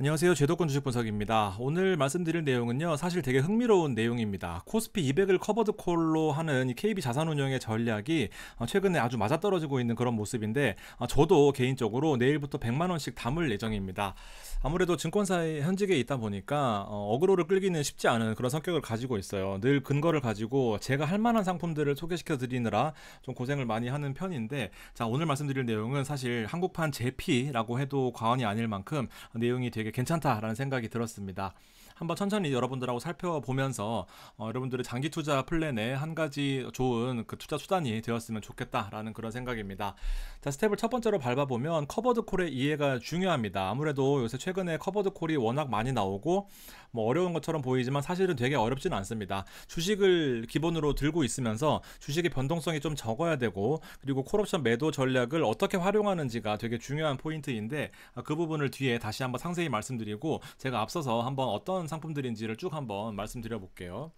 안녕하세요. 제도권 주식 분석입니다. 오늘 말씀드릴 내용은요. 사실 되게 흥미로운 내용입니다. 코스피 200을 커버드 콜로 하는 KB 자산운용의 전략이 어, 최근에 아주 맞아떨어지고 있는 그런 모습인데 어, 저도 개인적으로 내일부터 100만 원씩 담을 예정입니다. 아무래도 증권사의 현직에 있다 보니까 어, 어그로를 끌기는 쉽지 않은 그런 성격을 가지고 있어요. 늘 근거를 가지고 제가 할 만한 상품들을 소개시켜 드리느라 좀 고생을 많이 하는 편인데 자, 오늘 말씀드릴 내용은 사실 한국판 제피라고 해도 과언이 아닐 만큼 내용이 되게 되게 괜찮다라는 생각이 들었습니다. 한번 천천히 여러분들하고 살펴보면서 어, 여러분들의 장기 투자 플랜에한 가지 좋은 그 투자 수단이 되었으면 좋겠다라는 그런 생각입니다. 자, 스텝을 첫 번째로 밟아보면 커버드 콜의 이해가 중요합니다. 아무래도 요새 최근에 커버드 콜이 워낙 많이 나오고 뭐 어려운 것처럼 보이지만 사실은 되게 어렵지는 않습니다. 주식을 기본으로 들고 있으면서 주식의 변동성이 좀 적어야 되고 그리고 콜옵션 매도 전략을 어떻게 활용하는지가 되게 중요한 포인트인데 아, 그 부분을 뒤에 다시 한번 상세히 말씀드리고 제가 앞서서 한번 어떤 상품들인지를 쭉 한번 말씀드려 볼게요.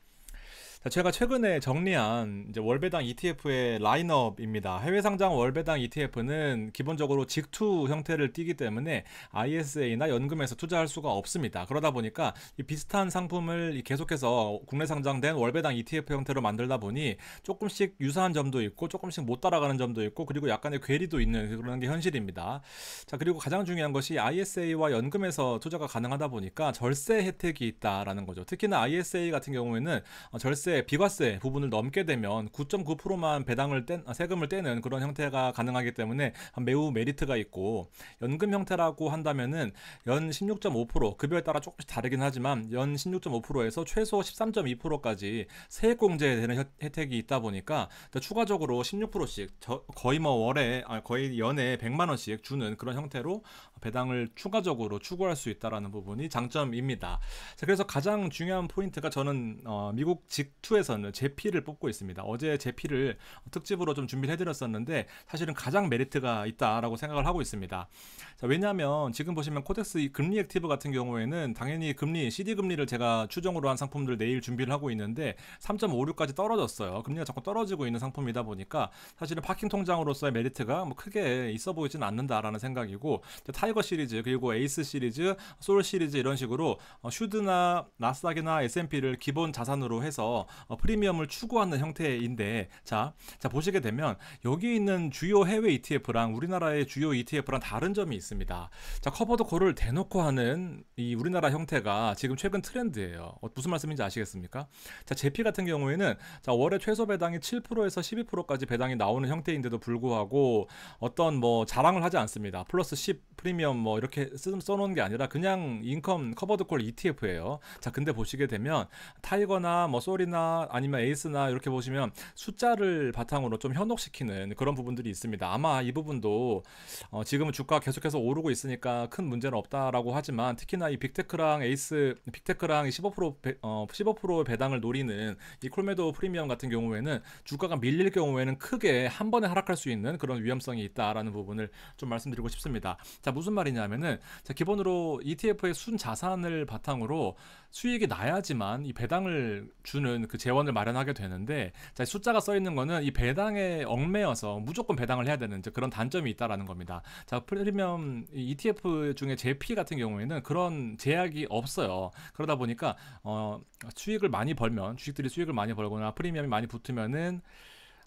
제가 최근에 정리한 이제 월배당 ETF의 라인업입니다. 해외 상장 월배당 ETF는 기본적으로 직투 형태를 띠기 때문에 ISA나 연금에서 투자할 수가 없습니다. 그러다 보니까 비슷한 상품을 계속해서 국내 상장된 월배당 ETF 형태로 만들다 보니 조금씩 유사한 점도 있고 조금씩 못 따라가는 점도 있고 그리고 약간의 괴리도 있는 그런 게 현실입니다. 자 그리고 가장 중요한 것이 ISA와 연금에서 투자가 가능하다 보니까 절세 혜택이 있다라는 거죠. 특히나 ISA 같은 경우에는 절세 소득세, 비과세 부분을 넘게 되면 9.9%만 배당을 떼, 아, 세금을 떼는 그런 형태가 가능하기 때문에 매우 메리트가 있고 연금 형태라고 한다면은 연16.5% 급여에 따라 조금씩 다르긴 하지만 연 16.5%에서 최소 13.2%까지 세액공제되는 에 혜택이 있다 보니까 추가적으로 16%씩 거의 뭐 월에 아, 거의 연에 100만 원씩 주는 그런 형태로 배당을 추가적으로 추구할 수 있다라는 부분이 장점입니다. 자, 그래서 가장 중요한 포인트가 저는 어, 미국 직 투에서는 제피를 뽑고 있습니다. 어제 제피를 특집으로 좀준비 해드렸었는데 사실은 가장 메리트가 있다라고 생각을 하고 있습니다. 자, 왜냐하면 지금 보시면 코덱스 금리 액티브 같은 경우에는 당연히 금리 CD 금리를 제가 추정으로 한 상품들 내일 준비를 하고 있는데 3.56까지 떨어졌어요. 금리가 자꾸 떨어지고 있는 상품이다 보니까 사실은 파킹 통장으로서의 메리트가 뭐 크게 있어 보이진 않는다라는 생각이고 타이거 시리즈 그리고 에이스 시리즈, 솔 시리즈 이런 식으로 어, 슈드나 나스닥이나 S&P를 기본 자산으로 해서 어, 프리미엄을 추구하는 형태인데 자, 자 보시게 되면 여기 있는 주요 해외 ETF랑 우리나라의 주요 ETF랑 다른 점이 있습니다. 자 커버드 콜을 대놓고 하는 이 우리나라 형태가 지금 최근 트렌드예요. 어, 무슨 말씀인지 아시겠습니까? 자 제피 같은 경우에는 자 월에 최소 배당이 7%에서 12%까지 배당이 나오는 형태인데도 불구하고 어떤 뭐 자랑을 하지 않습니다. 플러스 10 프리미엄 뭐 이렇게 써놓은 게 아니라 그냥 인컴 커버드 콜 ETF예요. 자 근데 보시게 되면 타이거나 뭐 소리나 슈퍼나 아니면 에이스나 이렇게 보시면 숫자를 바탕으로 좀 현혹시키는 그런 부분들이 있습니다. 아마 이 부분도 어 지금은 주가 계속해서 오르고 있으니까 큰 문제는 없다라고 하지만 특히나 이 빅테크랑 에이스 빅테크랑 15% 배, 어, 15% 배당을 노리는 이 콜메도 프리미엄 같은 경우에는 주가가 밀릴 경우에는 크게 한 번에 하락할 수 있는 그런 위험성이 있다라는 부분을 좀 말씀드리고 싶습니다. 자 무슨 말이냐면은 자 기본으로 ETF의 순 자산을 바탕으로 수익이 나야지만 이 배당을 주는 그 재원을 마련하게 되는데 자, 숫자가 써 있는 거는 이 배당에 얽매여서 무조건 배당을 해야 되는 그런 단점이 있다라는 겁니다. 자 프리미엄 ETF 중에 JP 같은 경우에는 그런 제약이 없어요. 그러다 보니까 어, 수익을 많이 벌면 주식들이 수익을 많이 벌거나 프리미엄이 많이 붙으면은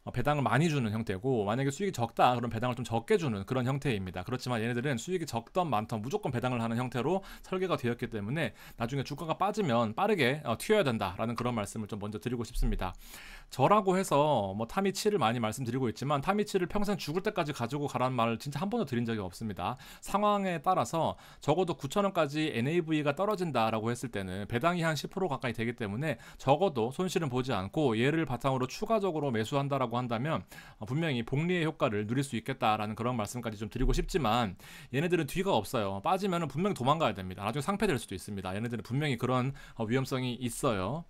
어, 배당을 많이 주는 형태고 만약에 수익이 적다 그럼 배당을 좀 적게 주는 그런 형태입니다. 그렇지만 얘네들은 수익이 적던 많던 무조건 배당을 하는 형태로 설계가 되었기 때문에 나중에 주가가 빠지면 빠르게 어, 튀어야 된다라는 그런 말씀을 좀 먼저 드리고 싶습니다. 저라고 해서 뭐 타미치를 많이 말씀드리고 있지만 타미치를 평생 죽을 때까지 가지고 가라는 말을 진짜 한 번도 드린 적이 없습니다. 상황에 따라서 적어도 9천원까지 NAV가 떨어진다라고 했을 때는 배당이 한 10% 가까이 되기 때문에 적어도 손실은 보지 않고 얘를 바탕으로 추가적으로 매수한다라고 있다고 한다면 어, 분명히 복리의 효과를 누릴 수 있겠다라는 그런 말씀까지 좀 드리고 싶지만 얘네들은 뒤가 없어요. 빠지면 분명히 도망가야 됩니다. 나중에 상패될 수도 있습니다. 얘네들은 분명히 그런 어, 위험성이 있어요.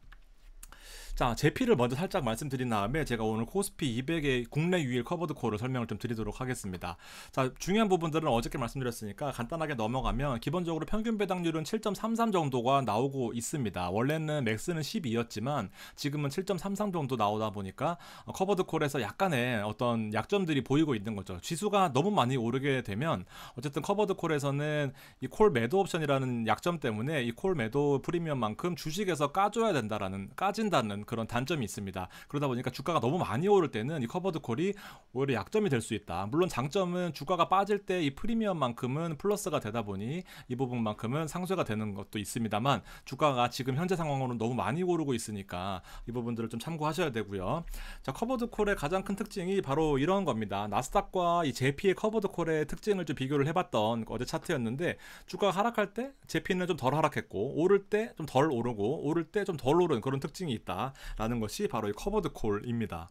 자, 제피를 먼저 살짝 말씀드린 다음에 제가 오늘 코스피 200의 국내 유일 커버드 콜을 설명을 좀 드리도록 하겠습니다. 자, 중요한 부분들은 어저께 말씀드렸으니까 간단하게 넘어가면 기본적으로 평균 배당률은 7.33 정도가 나오고 있습니다. 원래는 맥스는 12였지만 지금은 7.33 정도 나오다 보니까 커버드 콜에서 약간의 어떤 약점들이 보이고 있는 거죠. 지수가 너무 많이 오르게 되면 어쨌든 커버드 콜에서는 이 콜 매도 옵션이라는 약점 때문에 이 콜 매도 프리미엄만큼 주식에서 까줘야 된다라는 까진다는 그런 단점이 있습니다. 그러다 보니까 주가가 너무 많이 오를 때는 이 커버드 콜이 오히려 약점이 될 수 있다. 물론 장점은 주가가 빠질 때 이 프리미엄만큼은 플러스가 되다 보니 이 부분만큼은 상쇄가 되는 것도 있습니다만 주가가 지금 현재 상황으로는 너무 많이 오르고 있으니까 이 부분들을 좀 참고하셔야 되고요. 자, 커버드 콜의 가장 큰 특징이 바로 이런 겁니다. 나스닥과 이 JP의 커버드 콜의 특징을 좀 비교를 해봤던 어제 차트였는데 주가가 하락할 때 JP는 좀 덜 하락했고 오를 때 좀 덜 오르고 오를 때 좀 덜 오른 그런 특징이 있다. 라는 것이 바로 이 커버드 콜입니다.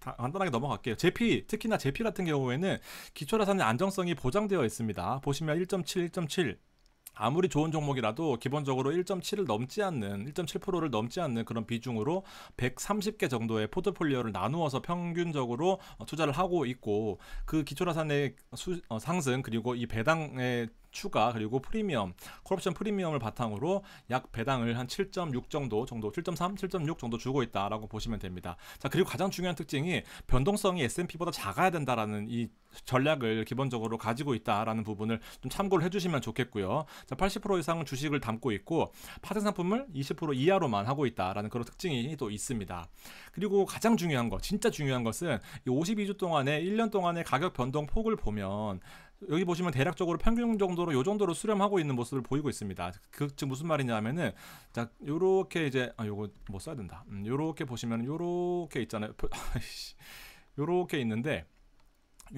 간단하게 넘어갈게요. 제피, 특히나 제피 같은 경우에는 기초자산의 안정성이 보장되어 있습니다. 보시면 1.7, 1.7 아무리 좋은 종목이라도 기본적으로 1.7을 넘지 않는 1.7%를 넘지 않는 그런 비중으로 130개 정도의 포트폴리오를 나누어서 평균적으로 투자를 하고 있고 그 기초자산의 수, 어, 상승 그리고 이 배당의 추가 그리고 프리미엄 콜옵션 프리미엄을 바탕으로 약 배당을 한 7.6 정도 정도 7.3 7.6 정도 주고 있다라고 보시면 됩니다. 자 그리고 가장 중요한 특징이 변동성이 S&P보다 작아야 된다라는 이 전략을 기본적으로 가지고 있다라는 부분을 좀 참고를 해주시면 좋겠고요. 자 80% 이상은 주식을 담고 있고 파생 상품을 20% 이하로만 하고 있다라는 그런 특징이 또 있습니다. 그리고 가장 중요한 거 진짜 중요한 것은 이 52주 동안에 1년 동안의 가격 변동 폭을 보면 여기 보시면 대략적으로 평균 정도로 요 정도로 수렴하고 있는 모습을 보이고 있습니다. 그 즉 무슨 말이냐면은 자 요렇게 이제 아 요거 뭐 써야 된다. 음, 요렇게 보시면 요렇게 있잖아요. 요렇게 있는데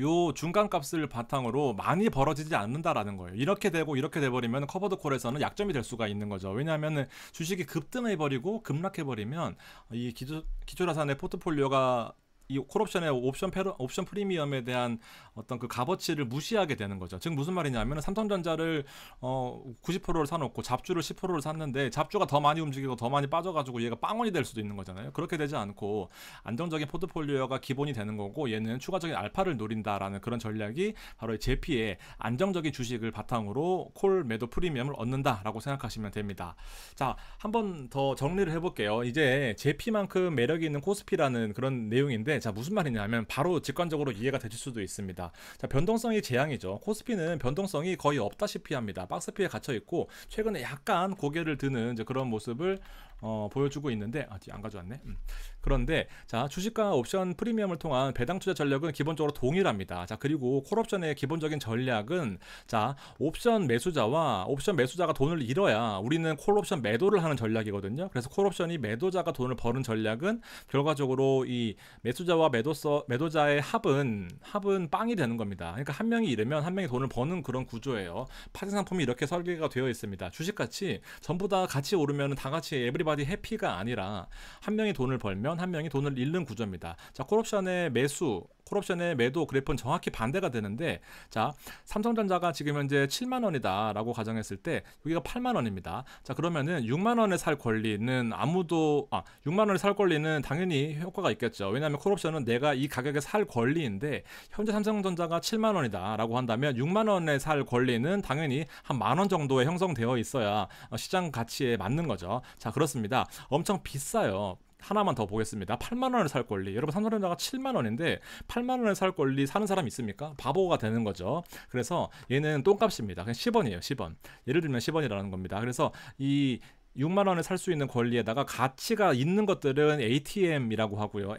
요 중간 값을 바탕으로 많이 벌어지지 않는다라는 거예요. 이렇게 되고 이렇게 돼버리면 커버드 콜에서는 약점이 될 수가 있는 거죠. 왜냐하면 주식이 급등해버리고 급락해버리면 이 기초, 기초자산의 포트폴리오가 이 콜옵션의 옵션 페러, 옵션 프리미엄에 대한 어떤 그 값어치를 무시하게 되는 거죠. 즉 무슨 말이냐면 삼성전자를 어 90%를 사놓고 잡주를 10%를 샀는데 잡주가 더 많이 움직이고 더 많이 빠져가지고 얘가 빵원이 될 수도 있는 거잖아요. 그렇게 되지 않고 안정적인 포트폴리오가 기본이 되는 거고 얘는 추가적인 알파를 노린다라는 그런 전략이 바로 제피의 안정적인 주식을 바탕으로 콜 매도 프리미엄을 얻는다라고 생각하시면 됩니다. 자, 한 번 더 정리를 해볼게요. 이제 제피만큼 매력이 있는 코스피라는 그런 내용인데 자 무슨 말이냐면 바로 직관적으로 이해가 되실 수도 있습니다. 자 변동성이 재앙이죠. 코스피는 변동성이 거의 없다시피 합니다. 박스피에 갇혀 있고 최근에 약간 고개를 드는 그런 모습을 어, 보여주고 있는데 아직 안 가져왔네. 음. 그런데 자 주식과 옵션 프리미엄을 통한 배당 투자 전략은 기본적으로 동일합니다. 자 그리고 콜옵션의 기본적인 전략은 자 옵션 매수자와 옵션 매수자가 돈을 잃어야 우리는 콜옵션 매도를 하는 전략이거든요. 그래서 콜옵션이 매도자가 돈을 버는 전략은 결과적으로 이 매수자와 매도서 매도자의 합은 합은 빵이 되는 겁니다. 그러니까 한 명이 잃으면 한 명이 돈을 버는 그런 구조예요. 파생 상품이 이렇게 설계가 되어 있습니다. 주식같이 전부 다 같이 오르면 다 같이 에브리바디 해피가 아니라 한 명이 돈을 벌면 되면 한 명이 돈을 잃는 구조입니다. 자, 콜옵션의 매수, 콜옵션의 매도 그래프는 정확히 반대가 되는데 자, 삼성전자가 지금 현재 7만 원이다라고 가정했을 때 여기가 8만 원입니다. 자, 그러면은 6만 원에 살 권리는 아무도 아, 6만 원에 살 권리는 당연히 효과가 있겠죠. 왜냐하면 콜옵션은 내가 이 가격에 살 권리인데 현재 삼성전자가 7만 원이다라고 한다면 6만 원에 살 권리는 당연히 한 만 원 정도에 형성되어 있어야 시장 가치에 맞는 거죠. 자, 그렇습니다. 엄청 비싸요. 하나만 더 보겠습니다. 8만 원을 살 권리. 여러분 삼성전자가 7만 원인데 8만 원을 살 권리 사는 사람 있습니까? 바보가 되는 거죠. 그래서 얘는 똥값입니다. 그냥 10원이에요. 10원. 예를 들면 10원이라는 겁니다. 그래서 이 6만 원을살 수 있는 권리에다가 가치가 있는 것들은 ATM이라고 하고요.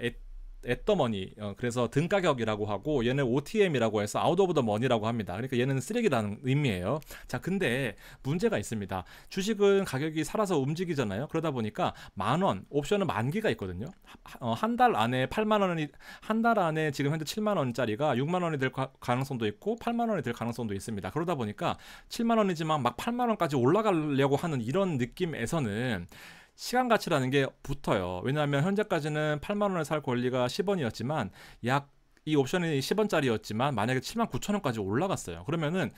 앳더머니 어, 그래서 등가격이라고 하고 얘는 OTM이라고 해서 아웃 오브 더 머니라고 합니다. 그러니까 얘는 쓰레기라는 의미예요. 자 근데 문제가 있습니다. 주식은 가격이 살아서 움직이잖아요. 그러다 보니까 만 원, 옵션은 만기가 있거든요. 어, 한달 안에 8만 원이 한 달 안에 지금 현재 7만 원짜리가 6만 원이 될 가능성도 있고 8만 원이 될 가능성도 있습니다. 그러다 보니까 7만 원이지만 막 8만 원까지 올라가려고 하는 이런 느낌에서는 시간 가치라는 게 붙어요. 왜냐하면 현재까지는 8만 원에 살 권리가 10원이었지만 약 이 옵션이 10원짜리였지만 만약에 7만 9천 원까지 올라갔어요. 그러면은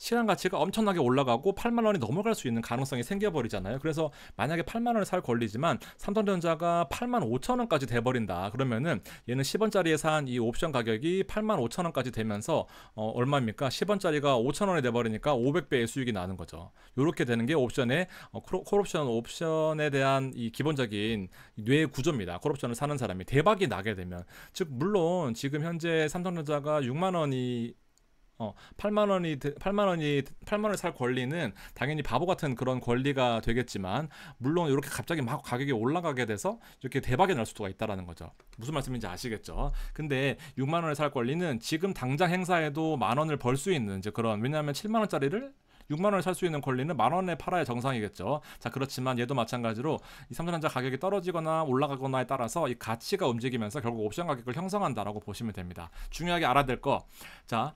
시간 가치가 엄청나게 올라가고 8만 원이 넘어갈 수 있는 가능성이 생겨버리잖아요. 그래서 만약에 8만 원을 살 권리지만 삼성전자가 8만 5천 원까지 돼버린다. 그러면은 얘는 10원짜리에 산 이 옵션 가격이 8만 5천 원까지 되면서 어, 얼마입니까? 10원짜리가 5천 원에 돼버리니까 500배의 수익이 나는 거죠. 이렇게 되는 게 옵션의 어, 콜옵션 옵션에 대한 이 기본적인 뇌 구조입니다. 콜옵션을 사는 사람이 대박이 나게 되면 즉 물론 지금 현재 삼성전자가 6만 원이 어, 8만 원이 8만 원이 8만 원을 살 권리는 당연히 바보 같은 그런 권리가 되겠지만 물론 이렇게 갑자기 막 가격이 올라가게 돼서 이렇게 대박이 날 수도가 있다라는 거죠. 무슨 말씀인지 아시겠죠? 근데 6만 원을 살 권리는 지금 당장 행사에도 만 원을 벌 수 있는 이제 그런 왜냐하면 7만 원짜리를 6만 원을 살 수 있는 권리는 만 원에 팔아야 정상이겠죠. 자 그렇지만 얘도 마찬가지로 이 삼성전자 가격이 떨어지거나 올라가거나에 따라서 이 가치가 움직이면서 결국 옵션 가격을 형성한다라고 보시면 됩니다. 중요하게 알아야 될 거, 자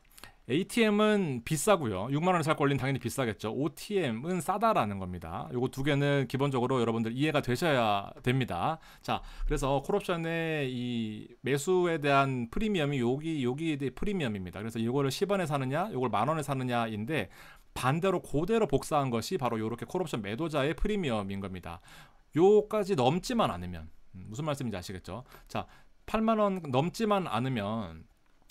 ATM은 비싸고요. 6만 원에 살 걸린 당연히 비싸겠죠. OTM은 싸다라는 겁니다. 요거 두 개는 기본적으로 여러분들 이해가 되셔야 됩니다. 자, 그래서 콜옵션의 이 매수에 대한 프리미엄이 여기 여기 프리미엄입니다. 그래서 이거를 10원에 사느냐, 이걸 만 원에 사느냐인데 반대로 고대로 복사한 것이 바로 이렇게 콜옵션 매도자의 프리미엄인 겁니다. 요까지 넘지만 않으면 음, 무슨 말씀인지 아시겠죠? 자, 8만 원 넘지만 않으면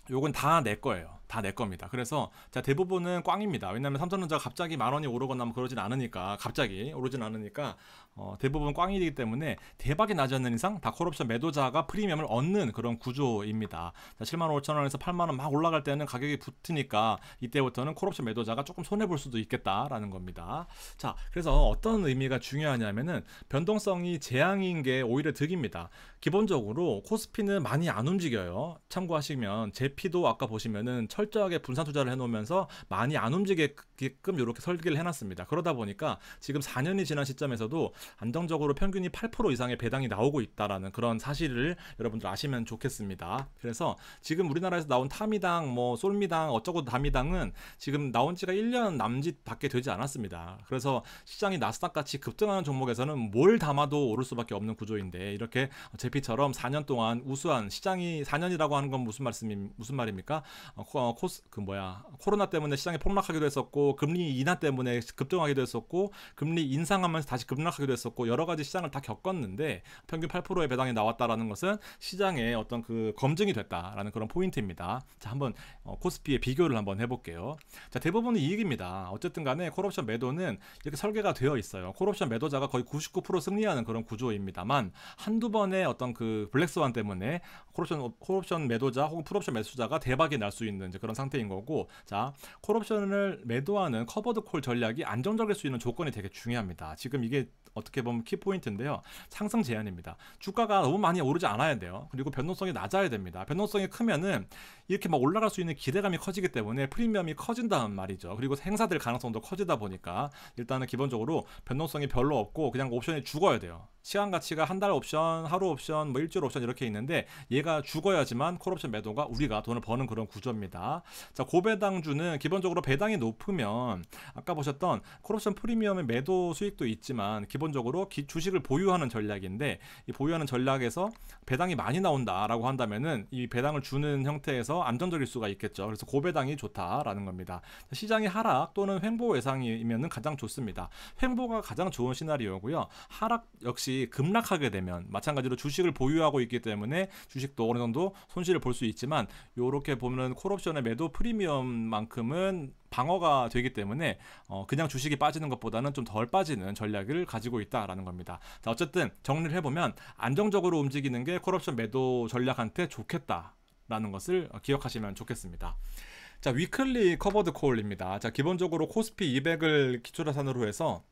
요건 다 내 거예요. 다내 겁니다. 그래서 자 대부분은 꽝입니다. 왜냐하면 삼성전자가 갑자기 만 원이 오르거나 뭐 그러진 않으니까 갑자기 오르진 않으니까 어, 대부분 꽝이기 때문에 대박이 나지 않는 이상 다 콜옵션 매도자가 프리미엄을 얻는 그런 구조입니다. 자 7만 5천 원에서 8만 원 막 올라갈 때는 가격이 붙으니까 이때부터는 콜옵션 매도자가 조금 손해 볼 수도 있겠다라는 겁니다. 자 그래서 어떤 의미가 중요하냐면은 변동성이 재앙인 게 오히려 득입니다. 기본적으로 코스피는 많이 안 움직여요. 참고하시면 제피도 아까 보시면은 철 철저하게 분산 투자를 해놓으면서 많이 안 움직이게끔 이렇게 설계를 해놨습니다. 그러다 보니까 지금 4년이 지난 시점에서도 안정적으로 평균이 8% 이상의 배당이 나오고 있다라는 그런 사실을 여러분들 아시면 좋겠습니다. 그래서 지금 우리나라에서 나온 타미당, 뭐 솔미당, 어쩌고 다미당은 지금 나온 지가 1년 남짓밖에 되지 않았습니다. 그래서 시장이 나스닥 같이 급등하는 종목에서는 뭘 담아도 오를 수밖에 없는 구조인데 이렇게 제피처럼 4년 동안 우수한 시장이 4년이라고 하는 건 무슨 말씀 무슨 말입니까? 어, 코스 그 뭐야 코로나 때문에 시장이 폭락하기도 했었고 금리 인하 때문에 급등하기도 했었고 금리 인상하면서 다시 급락하기도 했었고 여러 가지 시장을 다 겪었는데 평균 8%의 배당이 나왔다라는 것은 시장의 어떤 그 검증이 됐다라는 그런 포인트입니다. 자 한번 어, 코스피의 비교를 한번 해볼게요. 자 대부분은 이익입니다. 어쨌든 간에 콜옵션 매도는 이렇게 설계가 되어 있어요. 콜옵션 매도자가 거의 99% 승리하는 그런 구조입니다만 한두 번의 어떤 그 블랙스완 때문에 콜옵션 콜옵션 매도자 혹은 풀옵션 매수자가 대박이 날 수 있는 이제 그런 상태인 거고 자 콜옵션을 매도하는 커버드 콜 전략이 안정적일 수 있는 조건이 되게 중요합니다. 지금 이게 어떻게 보면 키포인트인데요. 상승 제한입니다. 주가가 너무 많이 오르지 않아야 돼요. 그리고 변동성이 낮아야 됩니다. 변동성이 크면은 이렇게 막 올라갈 수 있는 기대감이 커지기 때문에 프리미엄이 커진다는 말이죠. 그리고 행사될 가능성도 커지다 보니까 일단은 기본적으로 변동성이 별로 없고 그냥 옵션이 죽어야 돼요. 시간 가치가 한 달 옵션, 하루 옵션, 뭐 일주일 옵션 이렇게 있는데 얘가 죽어야지만 콜옵션 매도가 우리가 돈을 버는 그런 구조입니다. 자 고배당주는 기본적으로 배당이 높으면 아까 보셨던 콜옵션 프리미엄의 매도 수익도 있지만 기본적으로 기, 주식을 보유하는 전략인데 이 보유하는 전략에서 배당이 많이 나온다라고 한다면은 이 배당을 주는 형태에서 안정적일 수가 있겠죠. 그래서 고배당이 좋다라는 겁니다. 시장의 하락 또는 횡보 예상이면은 가장 좋습니다. 횡보가 가장 좋은 시나리오고요. 하락 역시 주이 급락하게 되면 마찬가지로 주식을 보유하고 있기 때문에 주식도 어느 정도 손실을 볼 수 있지만 요렇게 보면은 콜옵션의 매도 프리미엄만큼은 방어가 되기 때문에 어 그냥 주식이 빠지는 것보다는 좀 덜 빠지는 전략을 가지고 있다라는 겁니다. 자 어쨌든 정리를 해보면 안정적으로 움직이는 게 콜옵션 매도 전략한테 좋겠다라는 것을 기억하시면 좋겠습니다. 자 위클리 커버드 콜입니다. 자 기본적으로 코스피 200을 기초자산으로 해서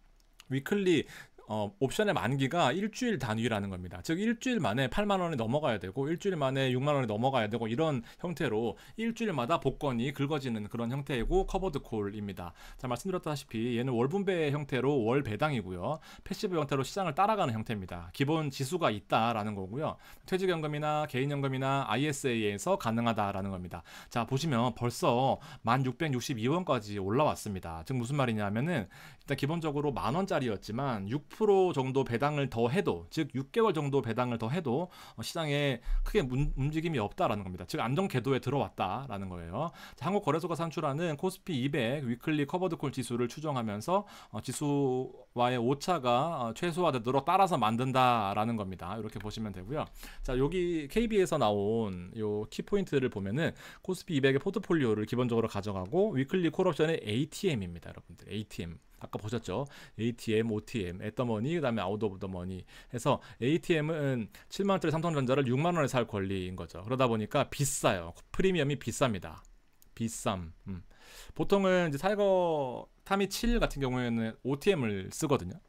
위클리 어, 옵션의 만기가 일주일 단위라는 겁니다. 즉 일주일 만에 8만 원이 넘어가야 되고 일주일 만에 6만 원이 넘어가야 되고 이런 형태로 일주일마다 복권이 긁어지는 그런 형태이고 커버드 콜입니다. 자 말씀드렸다시피 얘는 월분배 형태로 월 배당이고요. 패시브 형태로 시장을 따라가는 형태입니다. 기본 지수가 있다라는 거고요. 퇴직연금이나 개인연금이나 ISA에서 가능하다라는 겁니다. 자 보시면 벌써 1,662원까지 올라왔습니다. 즉 무슨 말이냐면은 일단 기본적으로 만 원짜리였지만 6 10% 정도 배당을 더 해도 즉 6개월 정도 배당을 더 해도 어, 시장에 크게 움직임이 없다라는 겁니다. 즉 안정 궤도에 들어왔다라는 거예요. 자, 한국거래소가 산출하는 코스피 200 위클리 커버드콜 지수를 추정하면서 어, 지수와의 오차가 어, 최소화되도록 따라서 만든다라는 겁니다. 이렇게 보시면 되고요. 자 여기 KB에서 나온 요 키포인트를 보면은 코스피 200의 포트폴리오를 기본적으로 가져가고 위클리 콜옵션의 ATM입니다, 여러분들. ATM. 아까 보셨죠? ATM, OTM, 애더머니, 그다음에 아웃 오브 더 머니 해서 ATM은 7만 원짜리 삼성전자를 6만 원에 살 권리인 거죠. 그러다 보니까 비싸요. 프리미엄이 비쌉니다. 비쌈. 음. 보통은 이제 이거 타미 7 같은 경우에는 OTM을 쓰거든요.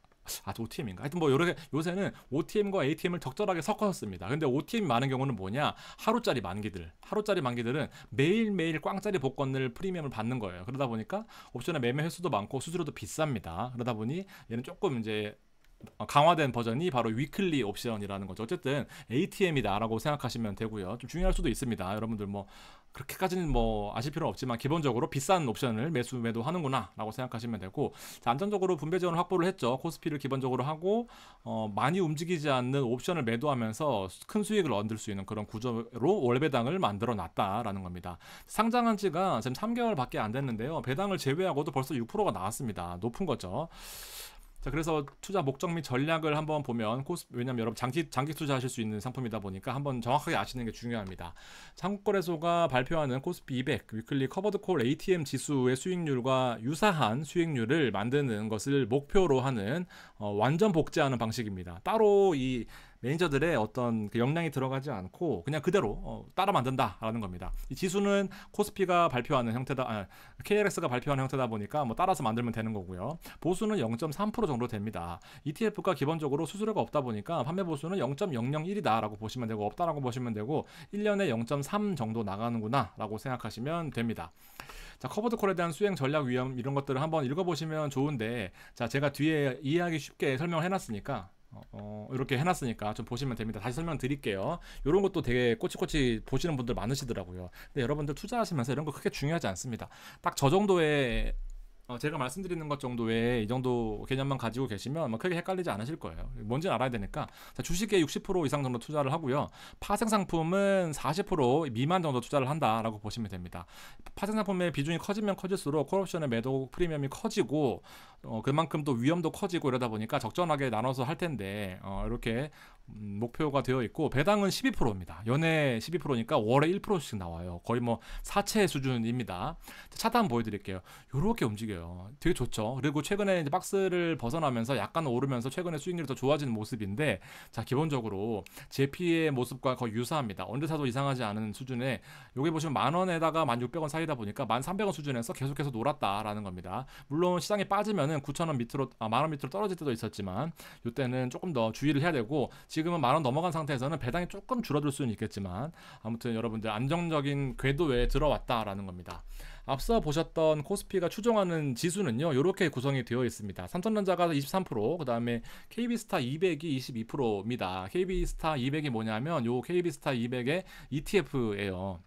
아, 저 OTM인가? 하여튼 뭐 요렇게 요새는 OTM과 ATM을 적절하게 섞어서 씁니다. 근데 OTM 많은 경우는 뭐냐? 하루짜리 만기들. 하루짜리 만기들은 매일매일 꽝짜리 복권을 프리미엄을 받는 거예요. 그러다 보니까 옵션의 매매 횟수도 많고 수수료도 비쌉니다. 그러다 보니 얘는 조금 이제 어, 강화된 버전이 바로 위클리 옵션이라는 거죠. 어쨌든 ATM이다라고 생각하시면 되고요. 좀 중요할 수도 있습니다. 여러분들 뭐 그렇게까지는 뭐 아실 필요는 없지만 기본적으로 비싼 옵션을 매수 매도하는구나라고 생각하시면 되고 자, 안정적으로 분배 지원을 확보를 했죠. 코스피를 기본적으로 하고 어, 많이 움직이지 않는 옵션을 매도하면서 큰 수익을 얻을 수 있는 그런 구조로 월배당을 만들어 놨다라는 겁니다. 상장한 지가 지금 3개월밖에 안 됐는데요. 배당을 제외하고도 벌써 6%가 나왔습니다. 높은 거죠. 자 그래서 투자 목적 및 전략을 한번 보면 코스 왜냐면 여러분 장기 장기 투자하실 수 있는 상품이다 보니까 한번 정확하게 아시는 게 중요합니다. 한국거래소가 발표하는 코스피 200 위클리 커버드콜 ATM 지수의 수익률과 유사한 수익률을 만드는 것을 목표로 하는 어, 완전 복제하는 방식입니다. 따로 이 매니저들의 어떤 그 역량이 들어가지 않고 그냥 그대로 어, 따라 만든다라는 겁니다. 이 지수는 코스피가 발표하는 형태다, 아, KLX가 발표하는 형태다 보니까 뭐 따라서 만들면 되는 거고요. 보수는 0.3% 정도 됩니다. ETF가 기본적으로 수수료가 없다 보니까 판매 보수는 0.001이다라고 보시면 되고 없다라고 보시면 되고 1년에 0.3 정도 나가는구나라고 생각하시면 됩니다. 자, 커버드 콜에 대한 수행 전략 위험 이런 것들을 한번 읽어보시면 좋은데 자, 제가 뒤에 이해하기 쉽게 설명을 해놨으니까 어, 어, 이렇게 해놨으니까 좀 보시면 됩니다. 다시 설명드릴게요. 이런 것도 되게 꼬치꼬치 보시는 분들 많으시더라고요. 근데 여러분들 투자하시면서 이런 거 크게 중요하지 않습니다. 딱 저 정도의 어, 제가 말씀드리는 것 정도의 이 정도 개념만 가지고 계시면 뭐 크게 헷갈리지 않으실 거예요. 뭔지 는 알아야 되니까 자, 주식에 60% 이상 정도 투자를 하고요. 파생 상품은 40% 미만 정도 투자를 한다라고 보시면 됩니다. 파생 상품의 비중이 커지면 커질수록 콜옵션의 매도 프리미엄이 커지고 어, 그만큼 또 위험도 커지고 이러다 보니까 적절하게 나눠서 할 텐데 어, 이렇게 음, 목표가 되어 있고 배당은 12%입니다. 연에 12%니까 월에 1%씩 나와요. 거의 뭐 사채 수준입니다. 차단 보여드릴게요. 요렇게 움직여요. 되게 좋죠. 그리고 최근에 이제 박스를 벗어나면서 약간 오르면서 최근에 수익률이 더 좋아지는 모습인데 자 기본적으로 JP의 모습과 거의 유사합니다. 언제 사도 이상하지 않은 수준에 여기 보시면 만 원에다가 만 600원 사이다 보니까 만 300원 수준에서 계속해서 놀았다라는 겁니다. 물론 시장이 빠지면은 9천 원 밑으로 아, 만원 밑으로 떨어질 때도 있었지만 이때는 조금 더 주의를 해야 되고 지금 지금은 만원 넘어간 상태에서는 배당이 조금 줄어들 수는 있겠지만 아무튼 여러분들 안정적인 궤도에 들어왔다라는 겁니다. 앞서 보셨던 코스피가 추종하는 지수는요. 이렇게 구성이 되어 있습니다. 삼성전자가 23%, 그다음에 KB스타 200이 22%입니다. KB스타 200이 뭐냐면 요 KB스타 200의 ETF예요.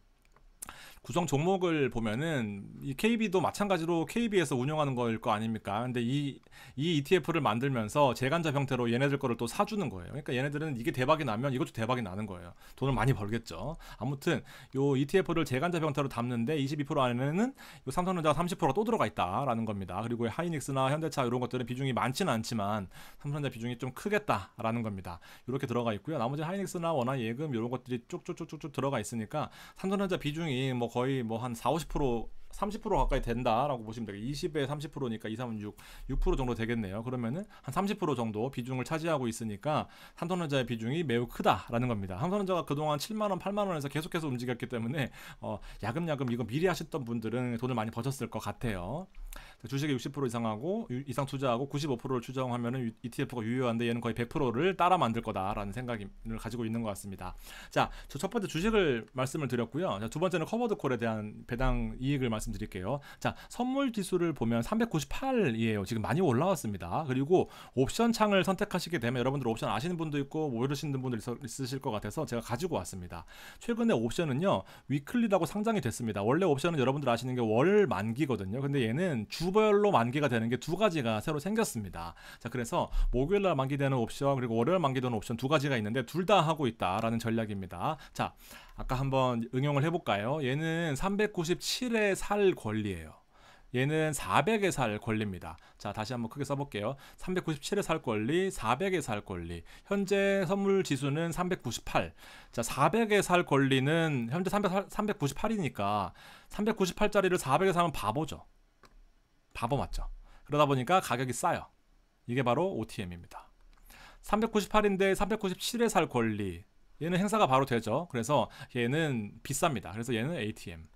구성 종목을 보면은 이 KB도 마찬가지로 KB에서 운영하는 거일 거 아닙니까? 근데 이, 이 ETF를 만들면서 재간접 형태로 얘네들 거를 또 사주는 거예요. 그러니까 얘네들은 이게 대박이 나면 이것도 대박이 나는 거예요. 돈을 많이 벌겠죠. 아무튼 요 ETF를 재간접 형태로 담는데 22% 안에는 요삼성전자 30%또 가 들어가 있다라는 겁니다. 그리고 하이닉스나 현대차 이런 것들은 비중이 많지는 않지만 삼성전자 비중이 좀 크겠다라는 겁니다. 이렇게 들어가 있고요. 나머지 하이닉스나 원화 예금 이런 것들이 쭉쭉쭉쭉 들어가 있으니까 삼성전자 비중이 뭐 거의 뭐 한 4, 50% 30% 가까이 된다라고 보시면 되고 20에 30%니까 2, 3, 6, 6% 정도 되겠네요. 그러면은 한 30% 정도 비중을 차지하고 있으니까 삼성전자의 비중이 매우 크다라는 겁니다. 삼성전자가 그동안 7만 원, 8만 원에서 계속해서 움직였기 때문에 어, 야금야금 이거 미리 하셨던 분들은 돈을 많이 버셨을 것 같아요. 주식의 60% 이상하고 유, 이상 투자하고 95%를 추정하면은 ETF가 유효한데 얘는 거의 100%를 따라 만들 거다라는 생각을 가지고 있는 것 같습니다. 자, 저 첫 번째 주식을 말씀을 드렸고요. 자, 두 번째는 커버드 콜에 대한 배당 이익을 말씀드릴게요. 자, 선물 지수를 보면 398이에요. 지금 많이 올라왔습니다. 그리고 옵션 창을 선택하시게 되면 여러분들 옵션 아시는 분도 있고 모르시는 분들 있으실 것 같아서 제가 가지고 왔습니다. 최근에 옵션은요 위클리라고 상장이 됐습니다. 원래 옵션은 여러분들 아시는 게 월 만기거든요. 근데 얘는 주별로 만기가 되는 게 두 가지가 새로 생겼습니다. 자, 그래서 목요일 날 만기되는 옵션 그리고 월요일 만기되는 옵션 두 가지가 있는데 둘 다 하고 있다라는 전략입니다. 자, 아까 한번 응용을 해볼까요? 얘는 397에 살 권리예요. 얘는 400에 살 권리입니다. 자, 다시 한번 크게 써볼게요. 397에 살 권리, 400에 살 권리. 현재 선물 지수는 398. 자, 400에 살 권리는 현재 398, 398이니까 398짜리를 400에 사면 바보죠. 바보 맞죠? 그러다 보니까 가격이 싸요. 이게 바로 OTM입니다. 398인데 397에 살 권리. 얘는 행사가 바로 되죠. 그래서 얘는 비쌉니다. 그래서 얘는 ATM.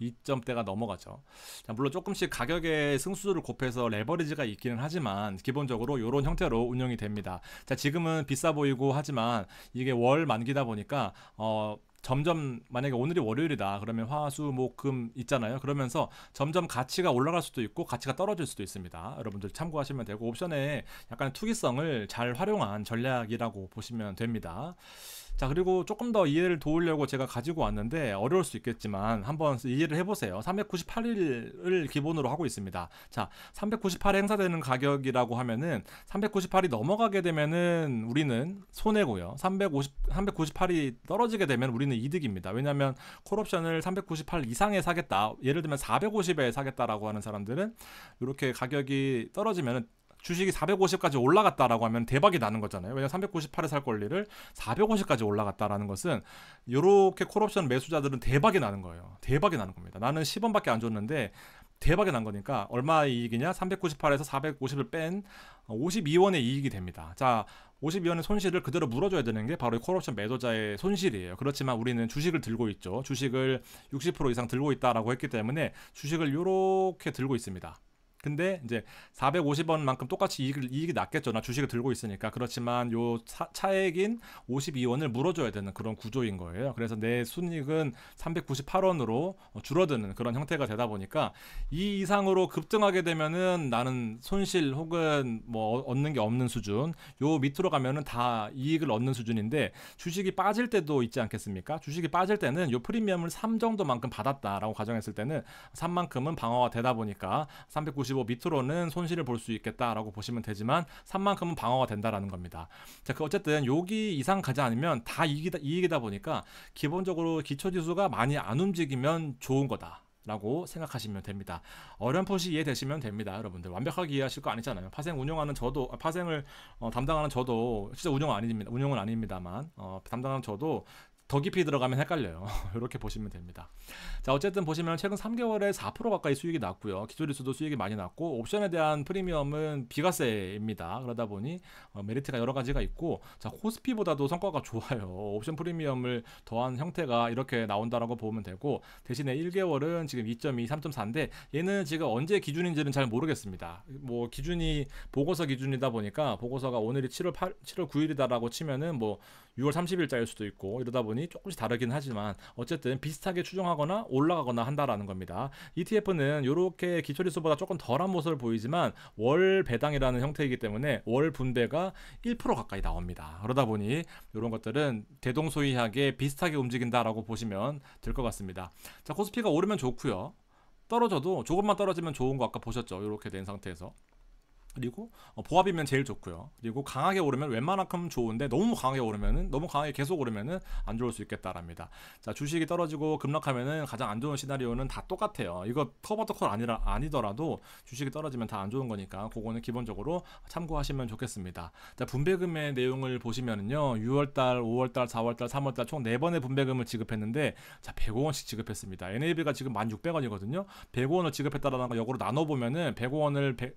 2점대가 넘어가죠. 자, 물론 조금씩 가격의 승수를 곱해서 레버리지가 있기는 하지만 기본적으로 이런 형태로 운영이 됩니다. 자, 지금은 비싸 보이고 하지만 이게 월 만기다 보니까 어, 점점 만약에 오늘이 월요일이다 그러면 화수목금 있잖아요 그러면서 점점 가치가 올라갈 수도 있고 가치가 떨어질 수도 있습니다 여러분들 참고하시면 되고 옵션에 약간 투기성을 잘 활용한 전략이라고 보시면 됩니다 자 그리고 조금 더 이해를 도우려고 제가 가지고 왔는데 어려울 수 있겠지만 한번 이해를 해보세요 398일을 기본으로 하고 있습니다 자 398에 행사되는 가격이라고 하면은 398이 넘어가게 되면은 우리는 손해고요 350, 398이 떨어지게 되면 우리는 이득입니다 왜냐하면 콜옵션을 398 이상에 사겠다 예를 들면 450에 사겠다라고 하는 사람들은 이렇게 가격이 떨어지면 은 주식이 450까지 올라갔다라고 하면 대박이 나는 거잖아요. 왜냐면 398에 살 권리를 450까지 올라갔다라는 것은 이렇게 콜옵션 매수자들은 대박이 나는 거예요. 대박이 나는 겁니다. 나는 10원밖에 안 줬는데 대박이 난 거니까 얼마 이익이냐? 398에서 450을 뺀 52원의 이익이 됩니다. 자, 52원의 손실을 그대로 물어줘야 되는 게 바로 이 콜옵션 매도자의 손실이에요. 그렇지만 우리는 주식을 들고 있죠. 주식을 60% 이상 들고 있다라고 했기 때문에 주식을 이렇게 들고 있습니다. 근데 이제 450원만큼 똑같이 이익을, 이익이 낮겠죠. 나 주식을 들고 있으니까. 그렇지만 요 차, 차액인 52원을 물어줘야 되는 그런 구조인 거예요. 그래서 내 순익은 398원으로 줄어드는 그런 형태가 되다 보니까 이 이상으로 급등하게 되면은 나는 손실 혹은 뭐 얻는 게 없는 수준. 요 밑으로 가면은 다 이익을 얻는 수준인데 주식이 빠질 때도 있지 않겠습니까? 주식이 빠질 때는 요 프리미엄을 3 정도만큼 받았다라고 가정했을 때는 3만큼은 방어가 되다 보니까 390 1 5 뭐 밑으로는 손실을 볼 수 있겠다라고 보시면 되지만 3만큼은 방어가 된다라는 겁니다. 자, 그 어쨌든 여기 이상 가지 않으면 다 이익이다, 이익이다 보니까 기본적으로 기초지수가 많이 안 움직이면 좋은 거다. 라고 생각하시면 됩니다. 어렴풋이 이해되시면 됩니다. 여러분들 완벽하게 이해하실 거 아니잖아요. 파생 운영하는 저도 아, 파생을 어, 담당하는 저도 진짜 운영 은 아닙니다. 운영은 아닙니다만 어, 담당하는 저도 더 깊이 들어가면 헷갈려요. 이렇게 보시면 됩니다. 자, 어쨌든 보시면 최근 3개월에 4% 가까이 수익이 났고요. 기술리수도 수익이 많이 났고 옵션에 대한 프리미엄은 비과세입니다. 그러다 보니 어, 메리트가 여러 가지가 있고 자, 코스피보다도 성과가 좋아요. 옵션 프리미엄을 더한 형태가 이렇게 나온다라고 보면 되고 대신에 1개월은 지금 2.2, 3.4인데 얘는 지금 언제 기준인지는 잘 모르겠습니다. 뭐 기준이 보고서 기준이다 보니까 보고서가 오늘이 7월 8, 7월 9일이다라고 치면은 뭐 6월 30일자일 수도 있고 이러다 보니 조금씩 다르긴 하지만 어쨌든 비슷하게 추정하거나 올라가거나 한다라는 겁니다. ETF는 이렇게 기초리수보다 조금 덜한 모습을 보이지만 월 배당이라는 형태이기 때문에 월 분배가 1% 가까이 나옵니다. 그러다 보니 이런 것들은 대동소이하게 비슷하게 움직인다라고 보시면 될 것 같습니다. 자 코스피가 오르면 좋고요. 떨어져도 조금만 떨어지면 좋은 거 아까 보셨죠? 이렇게 된 상태에서 그리고 어, 보합이면 제일 좋고요. 그리고 강하게 오르면 웬만큼 좋은데 너무 강하게 오르면은 너무 강하게 계속 오르면은 안 좋을 수 있겠다랍니다. 자 주식이 떨어지고 급락하면은 가장 안 좋은 시나리오는 다 똑같아요. 이거 커버터콜 아니라 아니더라도 주식이 떨어지면 다 안 좋은 거니까 그거는 기본적으로 참고하시면 좋겠습니다. 자 분배금의 내용을 보시면은요 6월달, 5월달, 4월달, 3월달 총 4번의 분배금을 지급했는데 자 105원씩 지급했습니다. n a v 가 지금 1,600원이거든요. 1 0 0원을 지급했다라는 거 역으로 나눠 보면은 1 0 0원을1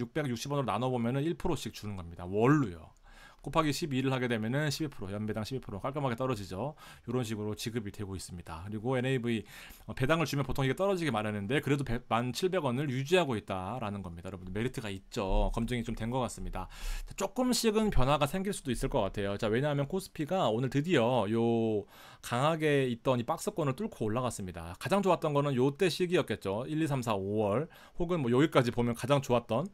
6 0곱 60원으로 나눠보면 1%씩 주는 겁니다. 월로요. 곱하기 12를 하게 되면은 12% 연배당 12% 깔끔하게 떨어지죠. 이런 식으로 지급이 되고 있습니다. 그리고 NAV 어, 배당을 주면 보통 이게 떨어지게 마련인데 그래도 1,700원을 유지하고 있다라는 겁니다. 여러분들 메리트가 있죠. 검증이 좀 된 것 같습니다. 조금씩은 변화가 생길 수도 있을 것 같아요. 자 왜냐하면 코스피가 오늘 드디어 요 강하게 있던 이 박스권을 뚫고 올라갔습니다. 가장 좋았던 거는 요때 시기였겠죠. 1, 2, 3, 4, 5월 혹은 뭐 여기까지 보면 가장 좋았던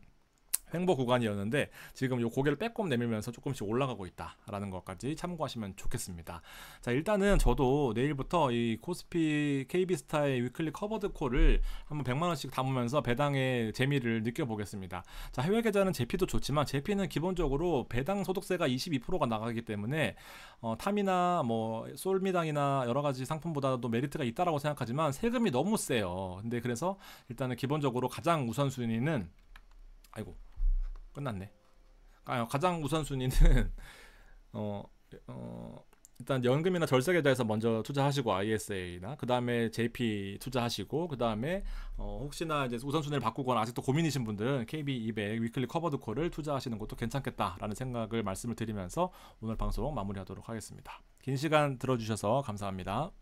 횡보 구간이었는데 지금 요 고개를 빼꼼 내밀면서 조금씩 올라가고 있다라는 것까지 참고하시면 좋겠습니다. 자 일단은 저도 내일부터 이 코스피 KB스타의 위클리 커버드 콜을 한번 100만 원씩 담으면서 배당의 재미를 느껴보겠습니다. 자 해외 계좌는 제피도 좋지만 제피는 기본적으로 배당 소득세가 22%가 나가기 때문에 어, 탐이나 뭐 솔미당이나 여러 가지 상품보다도 메리트가 있다라고 생각하지만 세금이 너무 세요. 근데 그래서 일단은 기본적으로 가장 우선순위는 아이고 끝났네. 아, 가장 우선순위는 어, 어, 일단 연금이나 절세 계좌에서 먼저 투자하시고 ISA나 그 다음에 JP 투자하시고 그 다음에 어, 혹시나 이제 우선순위를 바꾸거나 아직도 고민이신 분들은 KB 200 위클리 커버드 콜을 투자하시는 것도 괜찮겠다라는 생각을 말씀을 드리면서 오늘 방송 마무리하도록 하겠습니다. 긴 시간 들어주셔서 감사합니다.